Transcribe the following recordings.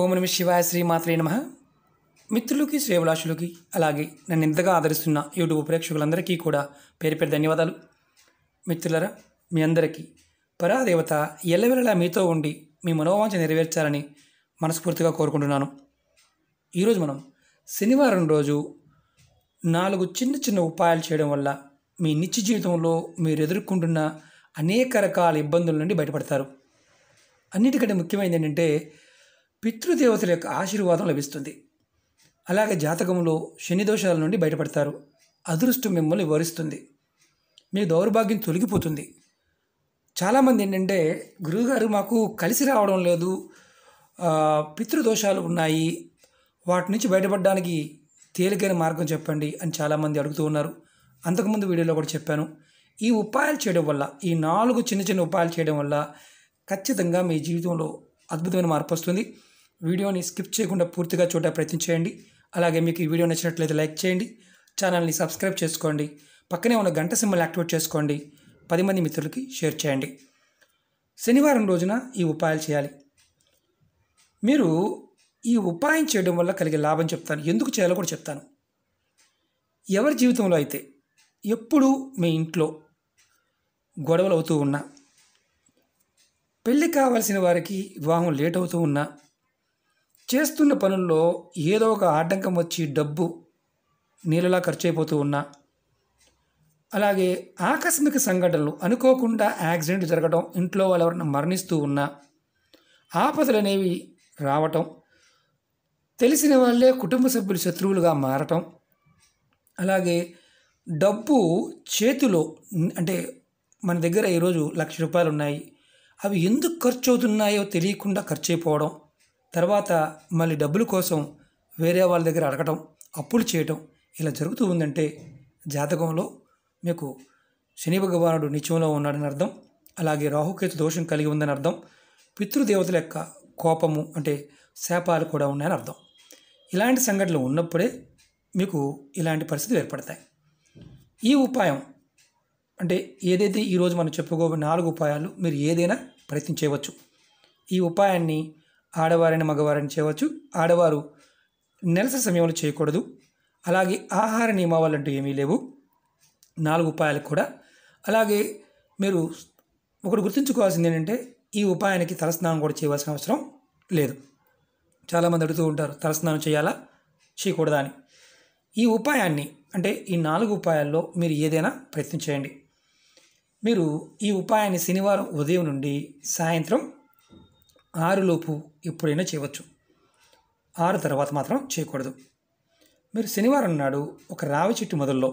ఓం నమ శివాయ శ్రీమాత్రే నమ మిత్రులకి శ్రేవలాషులకి అలాగే నన్ను ఇంతగా ఆదరిస్తున్న యూట్యూబ్ ప్రేక్షకులందరికీ కూడా పేరు పేరు ధన్యవాదాలు మిత్రులరా మీ అందరికీ పరాదేవత ఎల్లవెల్లలా మీతో ఉండి మీ మనోవాంఛ నెరవేర్చాలని మనస్ఫూర్తిగా కోరుకుంటున్నాను ఈరోజు మనం శనివారం రోజు నాలుగు చిన్న చిన్న ఉపాయాలు చేయడం వల్ల మీ నిత్య జీవితంలో మీరు ఎదుర్కొంటున్న అనేక రకాల ఇబ్బందుల నుండి బయటపడతారు అన్నిటికంటే ముఖ్యమైనది ఏంటంటే పితృదేవతల యొక్క ఆశీర్వాదం లభిస్తుంది అలాగే జాతకంలో శని దోషాల నుండి బయటపడతారు అదృష్టం మిమ్మల్ని వివరిస్తుంది మీ దౌర్భాగ్యం తొలగిపోతుంది చాలామంది ఏంటంటే గురువుగారు మాకు కలిసి రావడం లేదు పితృదోషాలు ఉన్నాయి వాటి నుంచి బయటపడడానికి తేలికైన మార్గం చెప్పండి అని చాలామంది అడుగుతూ ఉన్నారు అంతకుముందు వీడియోలో కూడా చెప్పాను ఈ ఉపాయాలు చేయడం వల్ల ఈ నాలుగు చిన్న చిన్న ఉపాయాలు చేయడం వల్ల ఖచ్చితంగా మీ జీవితంలో అద్భుతమైన మార్పు వస్తుంది వీడియోని స్కిప్ చేయకుండా పూర్తిగా చూడ ప్రయత్నం చేయండి అలాగే మీకు ఈ వీడియో నచ్చినట్లయితే లైక్ చేయండి ఛానల్ని సబ్స్క్రైబ్ చేసుకోండి పక్కనే ఉన్న గంట సింబల్ యాక్టివేట్ చేసుకోండి పది మంది మిత్రులకి షేర్ చేయండి శనివారం రోజున ఈ ఉపాయాలు చేయాలి మీరు ఈ ఉపాయం చేయడం వల్ల కలిగే లాభం చెప్తాను ఎందుకు చేయాలో కూడా చెప్తాను ఎవరి జీవితంలో అయితే ఎప్పుడు మీ ఇంట్లో గొడవలు అవుతూ ఉన్నా పెళ్ళి కావాల్సిన వారికి వివాహం లేట్ అవుతూ ఉన్నా చేస్తున్న పనుల్లో ఏదో ఒక ఆటంకం వచ్చి డబ్బు నీళ్ళలా ఖర్చు అయిపోతూ ఉన్నా అలాగే ఆకస్మిక సంఘటనలు అనుకోకుండా యాక్సిడెంట్ జరగడం ఇంట్లో వాళ్ళు మరణిస్తూ ఉన్నా ఆపదలు అనేవి రావటం తెలిసిన వాళ్ళే కుటుంబ సభ్యులు శత్రువులుగా మారటం అలాగే డబ్బు చేతిలో అంటే మన దగ్గర ఈరోజు లక్ష రూపాయలు ఉన్నాయి అవి ఎందుకు ఖర్చు అవుతున్నాయో తెలియకుండా ఖర్చు అయిపోవడం తర్వాత మళ్ళీ డబ్బుల కోసం వేరే వాళ్ళ దగ్గర అడగటం అప్పులు చేయటం ఇలా జరుగుతూ ఉందంటే జాతకంలో మీకు శని భగవానుడు నిత్యంలో ఉన్నాడని అర్థం అలాగే రాహుకేతు దోషం కలిగి ఉందని అర్థం పితృదేవతల యొక్క కోపము అంటే శాపాలు కూడా ఉన్నాయని అర్థం ఇలాంటి సంఘటనలు ఉన్నప్పుడే మీకు ఇలాంటి పరిస్థితులు ఏర్పడతాయి ఈ ఉపాయం అంటే ఏదైతే ఈరోజు మనం చెప్పుకో నాలుగు ఉపాయాలు మీరు ఏదైనా ప్రయత్నించవచ్చు ఈ ఉపాయాన్ని ఆడవారిని మగవారిని చేయవచ్చు ఆడవారు నెలస సమయంలో చేయకూడదు అలాగే ఆహార నియమావళి అంటూ ఏమీ లేవు నాలుగు ఉపాయాలు కూడా అలాగే మీరు ఒకటి గుర్తుంచుకోవాల్సింది ఏంటంటే ఈ ఉపాయానికి తలస్నానం కూడా చేయవలసిన అవసరం లేదు చాలామంది అడుగుతూ ఉంటారు తలస్నానం చేయాలా చేయకూడదా అని ఈ ఉపాయాన్ని అంటే ఈ నాలుగు ఉపాయాల్లో మీరు ఏదైనా ప్రయత్నం చేయండి మీరు ఈ ఉపాయాన్ని శనివారం ఉదయం నుండి సాయంత్రం ఆరులోపు ఎప్పుడైనా చేయవచ్చు ఆరు తర్వాత మాత్రం చేయకూడదు మీరు శనివారం నాడు ఒక రావి చెట్టు మొదల్లో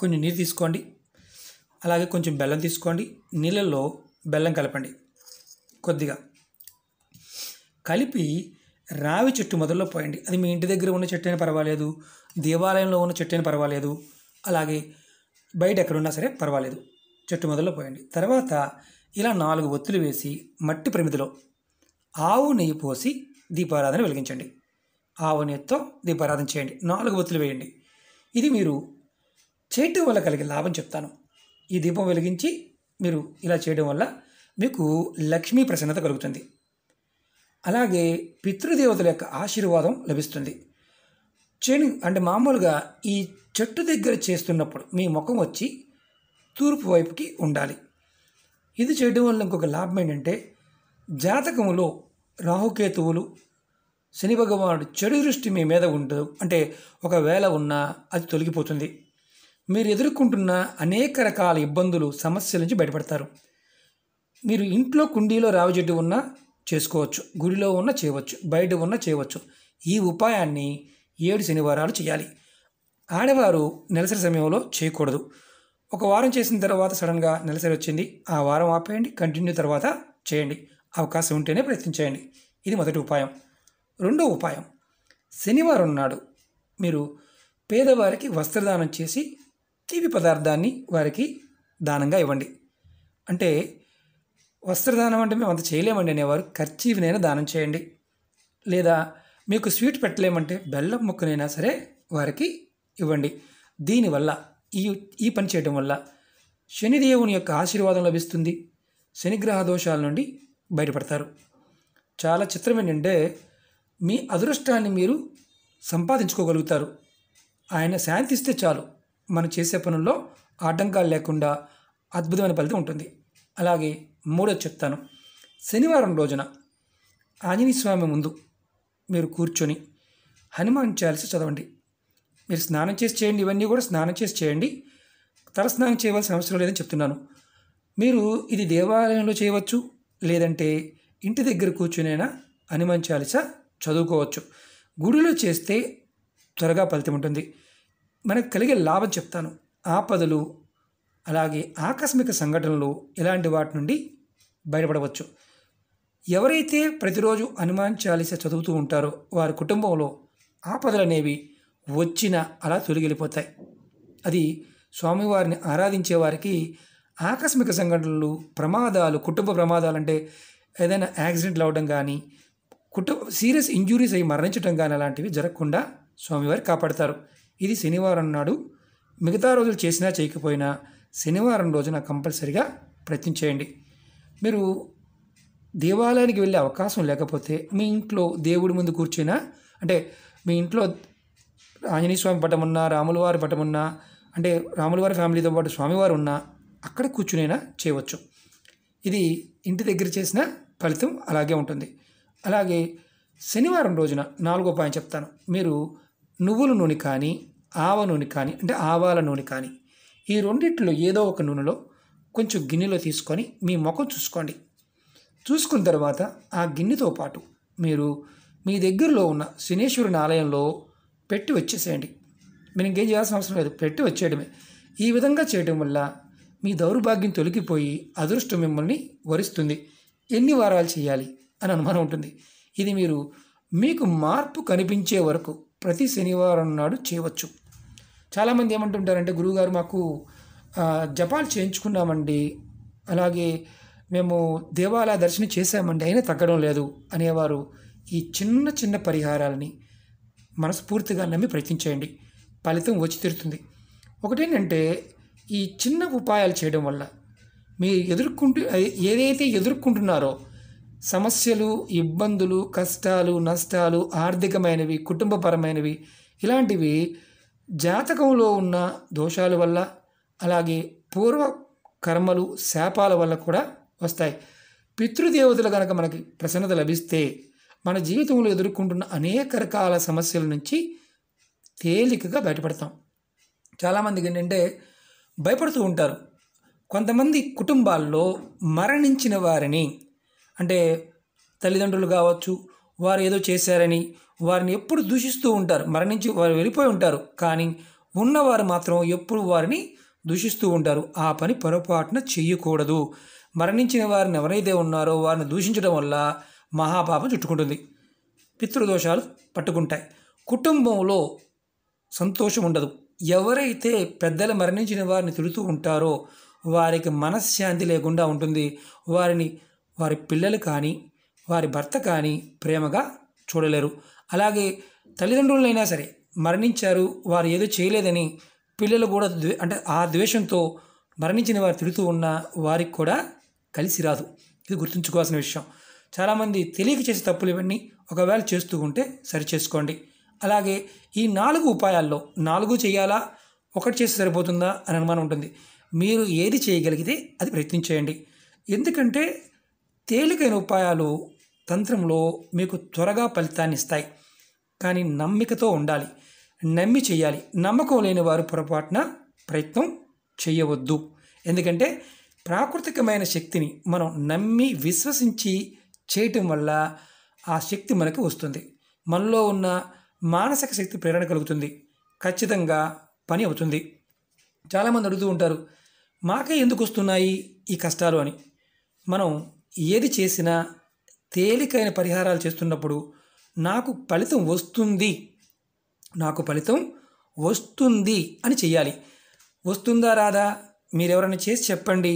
కొన్ని నీరు తీసుకోండి అలాగే కొంచెం బెల్లం తీసుకోండి నీళ్ళల్లో బెల్లం కలపండి కొద్దిగా కలిపి రావి చెట్టు మొదల్లో పోయండి అది మీ ఇంటి దగ్గర ఉన్న చెట్టు అయినా పర్వాలేదు దేవాలయంలో ఉన్న చెట్టు అయినా పర్వాలేదు అలాగే బయట ఎక్కడున్నా సరే పర్వాలేదు చెట్టు మొదల్లో పోయండి తర్వాత ఇలా నాలుగు ఒత్తులు వేసి మట్టి ప్రమిదిలో ఆవు నెయ్యి పోసి దీపారాధన వెలిగించండి ఆవు నెయ్యితో దీపారాధన చేయండి నాలుగు ఒత్తులు వేయండి ఇది మీరు చేయటం వల్ల కలిగే లాభం చెప్తాను ఈ దీపం వెలిగించి మీరు ఇలా చేయడం వల్ల మీకు లక్ష్మీ ప్రసన్నత కలుగుతుంది అలాగే పితృదేవతల యొక్క ఆశీర్వాదం లభిస్తుంది చేను అంటే మామూలుగా ఈ చెట్టు దగ్గర చేస్తున్నప్పుడు మీ ముఖం వచ్చి తూర్పు వైపుకి ఉండాలి ఇది చేయడం వల్ల ఇంకొక లాభం ఏంటంటే జాతకంలో రాహుకేతువులు శని భగవానుడు చెడు దృష్టి మీ మీద ఉండదు అంటే ఒకవేళ ఉన్నా అది తొలగిపోతుంది మీరు ఎదుర్కొంటున్న అనేక రకాల ఇబ్బందులు సమస్యల నుంచి బయటపడతారు మీరు ఇంట్లో కుండీలో రావి చెట్టు ఉన్నా చేసుకోవచ్చు గుడిలో ఉన్నా చేయవచ్చు బయట ఉన్నా చేయవచ్చు ఈ ఉపాయాన్ని ఏడు శనివారాలు చేయాలి ఆడవారు నెలసరి సమయంలో చేయకూడదు ఒక వారం చేసిన తర్వాత సడన్గా నెలసరి వచ్చింది ఆ వారం ఆపేయండి కంటిన్యూ తర్వాత చేయండి అవకాశం ఉంటేనే ప్రయత్నించేయండి ఇది మొదటి ఉపాయం రెండో ఉపాయం శనివారం నాడు మీరు పేదవారికి వస్త్రదానం చేసి తీపి పదార్థాన్ని వారికి దానంగా ఇవ్వండి అంటే వస్త్రదానం అంటే మేము అంత చేయలేమండి అనేవారు ఖర్చీవినైనా దానం చేయండి లేదా మీకు స్వీట్ పెట్టలేమంటే బెల్లం ముక్కనైనా సరే వారికి ఇవ్వండి దీనివల్ల ఈ ఈ పని చేయటం వల్ల శనిదేవుని యొక్క ఆశీర్వాదం లభిస్తుంది శనిగ్రహ దోషాల నుండి బయటపడతారు చాలా చిత్రం ఏంటంటే మీ అదృష్టాన్ని మీరు సంపాదించుకోగలుగుతారు ఆయన శాంతిస్తే చాలు మనం చేసే పనుల్లో ఆటంకాలు లేకుండా అద్భుతమైన ఫలితం ఉంటుంది అలాగే మూడోది చెప్తాను శనివారం రోజున ఆంజనేయ స్వామి ముందు మీరు కూర్చొని హనుమాన్ చాలిసి చదవండి మీరు స్నానం చేసి చేయండి ఇవన్నీ కూడా స్నానం చేసి చేయండి తల స్నానం చేయవలసిన అవసరం లేదని చెప్తున్నాను మీరు ఇది దేవాలయంలో చేయవచ్చు లేదంటే ఇంటి దగ్గర కూర్చునైనా హనుమాన్ చాలీస చదువుకోవచ్చు గుడిలో చేస్తే త్వరగా ఫలితం ఉంటుంది మనకు కలిగే లాభం చెప్తాను ఆపదలు అలాగే ఆకస్మిక సంఘటనలు ఇలాంటి వాటి నుండి బయటపడవచ్చు ఎవరైతే ప్రతిరోజు హనుమాన్ చాలీస చదువుతూ ఉంటారో వారి కుటుంబంలో ఆపదలు అనేవి వచ్చిన అలా తొలగిలిపోతాయి అది స్వామివారిని ఆరాధించే వారికి ఆకస్మిక సంఘటనలు ప్రమాదాలు కుటుంబ ప్రమాదాలు అంటే ఏదైనా యాక్సిడెంట్లు అవడం కానీ కుటుంబ సీరియస్ ఇంజురీస్ అయ్యి మరణించడం కానీ అలాంటివి జరగకుండా స్వామివారు కాపాడతారు ఇది శనివారం నాడు మిగతా రోజులు చేసినా చేయకపోయినా శనివారం రోజున కంపల్సరిగా ప్రయత్నం చేయండి మీరు దేవాలయానికి వెళ్ళే అవకాశం లేకపోతే మీ ఇంట్లో దేవుడి ముందు కూర్చున్నా అంటే మీ ఇంట్లో ఆంజనేయ స్వామి పటం ఉన్నా రాములవారి పటం ఉన్నా అంటే రాములవారి ఫ్యామిలీతో పాటు స్వామివారు ఉన్నా అక్కడ కూర్చునైనా చేయవచ్చు ఇది ఇంటి దగ్గర చేసిన ఫలితం అలాగే ఉంటుంది అలాగే శనివారం రోజున నాలుగో పాయింట్ చెప్తాను మీరు నువ్వుల నూనె కానీ ఆవ నూనె కానీ అంటే ఆవాల నూనె కానీ ఈ రెండిట్లో ఏదో ఒక నూనెలో కొంచెం గిన్నెలో తీసుకొని మీ ముఖం చూసుకోండి చూసుకున్న తర్వాత ఆ గిన్నెతో పాటు మీరు మీ దగ్గరలో ఉన్న శనేశ్వరుని ఆలయంలో పెట్టి వచ్చేసేయండి మీరు ఇంకేం చేయాల్సిన అవసరం లేదు పెట్టి వచ్చేయడమే ఈ విధంగా చేయడం వల్ల మీ దౌర్భాగ్యం తొలగిపోయి అదృష్టం మిమ్మల్ని వరిస్తుంది ఎన్ని వారాలు చేయాలి అని అనుమానం ఉంటుంది ఇది మీరు మీకు మార్పు కనిపించే వరకు ప్రతి శనివారం నాడు చేయవచ్చు చాలామంది ఏమంటుంటారంటే గురువుగారు మాకు జపాలు చేయించుకున్నామండి అలాగే మేము దేవాలయ దర్శనం చేశామండి అయినా తగ్గడం లేదు అనేవారు ఈ చిన్న చిన్న పరిహారాలని మనస్ఫూర్తిగా నమ్మి ప్రయత్నించేయండి ఫలితం వచ్చి తీరుతుంది ఒకటేంటంటే ఈ చిన్న ఉపాయాలు చేయడం వల్ల మీరు ఎదుర్కొంటు ఏదైతే ఎదుర్కొంటున్నారో సమస్యలు ఇబ్బందులు కష్టాలు నష్టాలు ఆర్థికమైనవి కుటుంబపరమైనవి ఇలాంటివి జాతకంలో ఉన్న దోషాల వల్ల అలాగే పూర్వ కర్మలు శాపాల వల్ల కూడా వస్తాయి పితృదేవతలు కనుక మనకి ప్రసన్నత లభిస్తే మన జీవితంలో ఎదుర్కొంటున్న అనేక రకాల సమస్యల నుంచి తేలికగా బయటపడతాం చాలామందికి ఏంటంటే భయపడుతూ ఉంటారు కొంతమంది కుటుంబాల్లో మరణించిన వారిని అంటే తల్లిదండ్రులు కావచ్చు వారు ఏదో చేశారని వారిని ఎప్పుడు దూషిస్తూ ఉంటారు మరణించి వారు వెళ్ళిపోయి ఉంటారు కానీ ఉన్నవారు మాత్రం ఎప్పుడు వారిని దూషిస్తూ ఉంటారు ఆ పని పొరపాటున చేయకూడదు మరణించిన వారిని ఎవరైతే ఉన్నారో వారిని దూషించడం వల్ల మహాపాపం చుట్టుకుంటుంది పితృదోషాలు పట్టుకుంటాయి కుటుంబంలో సంతోషం ఉండదు ఎవరైతే పెద్దలు మరణించిన వారిని తిడుతూ ఉంటారో వారికి మనశ్శాంతి లేకుండా ఉంటుంది వారిని వారి పిల్లలు కానీ వారి భర్త కానీ ప్రేమగా చూడలేరు అలాగే తల్లిదండ్రులైనా సరే మరణించారు వారు ఏదో చేయలేదని పిల్లలు కూడా అంటే ఆ ద్వేషంతో మరణించిన వారు తిడుతూ ఉన్న వారికి కూడా కలిసి రాదు ఇది గుర్తుంచుకోవాల్సిన విషయం చాలామంది తెలియక చేసే తప్పులు ఇవన్నీ ఒకవేళ చేస్తూ ఉంటే సరిచేసుకోండి అలాగే ఈ నాలుగు ఉపాయాల్లో నాలుగు చేయాలా ఒకటి చేసి సరిపోతుందా అని అనుమానం ఉంటుంది మీరు ఏది చేయగలిగితే అది ప్రయత్నించేయండి ఎందుకంటే తేలికైన ఉపాయాలు తంత్రంలో మీకు త్వరగా ఫలితాన్ని ఇస్తాయి కానీ నమ్మికతో ఉండాలి నమ్మి చేయాలి నమ్మకం లేని వారు పొరపాటున ప్రయత్నం చేయవద్దు ఎందుకంటే ప్రాకృతికమైన శక్తిని మనం నమ్మి విశ్వసించి చేయటం వల్ల ఆ శక్తి మనకు వస్తుంది మనలో ఉన్న మానసిక శక్తి ప్రేరణ కలుగుతుంది ఖచ్చితంగా పని అవుతుంది చాలామంది అడుగుతూ ఉంటారు మాకే ఎందుకు వస్తున్నాయి ఈ కష్టాలు అని మనం ఏది చేసినా తేలికైన పరిహారాలు చేస్తున్నప్పుడు నాకు ఫలితం వస్తుంది నాకు ఫలితం వస్తుంది అని చెయ్యాలి వస్తుందా రాదా మీరెవరైనా చేసి చెప్పండి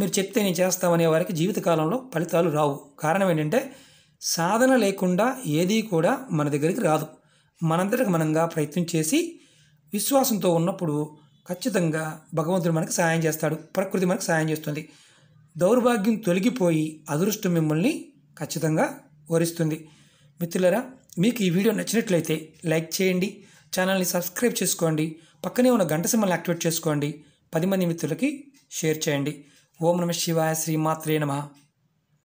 మీరు చెప్తే నేను చేస్తామనే వారికి జీవితకాలంలో ఫలితాలు రావు కారణం ఏంటంటే సాధన లేకుండా ఏదీ కూడా మన దగ్గరికి రాదు మనందరికి మనంగా ప్రయత్నం చేసి విశ్వాసంతో ఉన్నప్పుడు ఖచ్చితంగా భగవంతుడు మనకు సహాయం చేస్తాడు ప్రకృతి మనకు సహాయం చేస్తుంది దౌర్భాగ్యం తొలగిపోయి అదృష్టం మిమ్మల్ని ఖచ్చితంగా వరిస్తుంది మిత్రులరా మీకు ఈ వీడియో నచ్చినట్లయితే లైక్ చేయండి ఛానల్ని సబ్స్క్రైబ్ చేసుకోండి పక్కనే ఉన్న గంట సింహల్ని యాక్టివేట్ చేసుకోండి పది మంది మిత్రులకి షేర్ చేయండి ఓం నమ శివాయ శ్రీమాత్రే నమ